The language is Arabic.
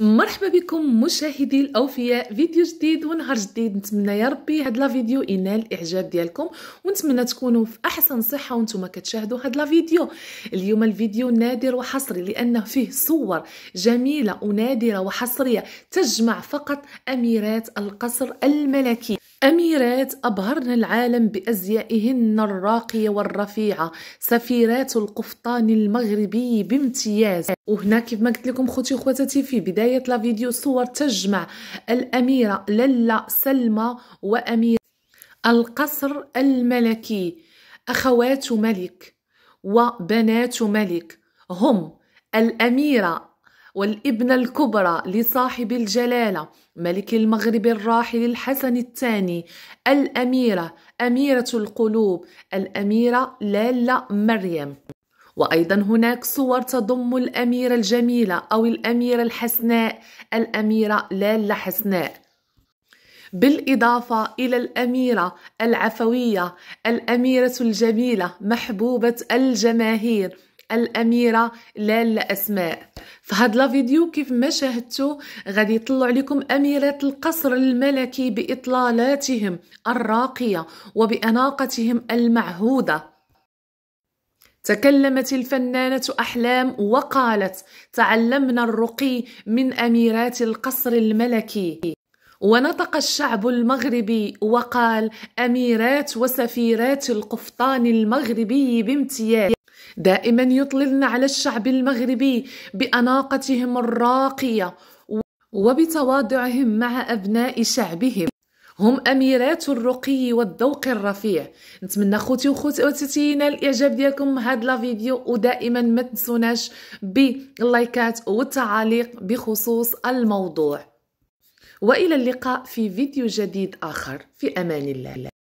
مرحبا بكم مشاهدي الاوفياء فيديو جديد ونهار جديد نتمنى يا ربي هاد لا فيديو ينال الاعجاب ديالكم ونتمنى تكونوا في احسن صحه وانتم كتشاهدوا هاد لا فيديو اليوم الفيديو نادر وحصري لانه فيه صور جميله ونادره وحصريه تجمع فقط اميرات القصر الملكي أميرات أبهرن العالم بأزيائهن الراقية والرفيعة سفيرات القفطان المغربي بامتياز وهنا كيف ما قلت لكم خوتي وخواتاتي في بداية الفيديو صور تجمع الأميرة للا سلمى وأميرة القصر الملكي أخوات ملك وبنات ملك هم الأميرة والابنة الكبرى لصاحب الجلالة ملك المغرب الراحل الحسن الثاني الأميرة أميرة القلوب الأميرة لالا مريم وأيضا هناك صور تضم الأميرة الجميلة أو الأميرة الحسناء الأميرة لالا حسناء بالإضافة إلى الأميرة العفوية الأميرة الجميلة محبوبة الجماهير الاميره لالا اسماء فهاد لا فيديو كيف ما شاهدتو غادي يطلع عليكم اميرات القصر الملكي باطلالاتهم الراقيه وباناقتهم المعهوده تكلمت الفنانة أحلام وقالت: تعلمنا الرقي من أميرات القصر الملكي. ونطق الشعب المغربي وقال: أميرات وسفيرات القفطان المغربي بامتياز. دائما يطللن على الشعب المغربي بأناقتهم الراقية وبتواضعهم مع أبناء شعبهم هم اميرات الرقي والذوق الرفيع نتمنى خوتي ينال الاعجاب ديالكم هاد لا فيديو ودائما ما تنسوناش باللايكات والتعاليق بخصوص الموضوع والى اللقاء في فيديو جديد اخر في امان الله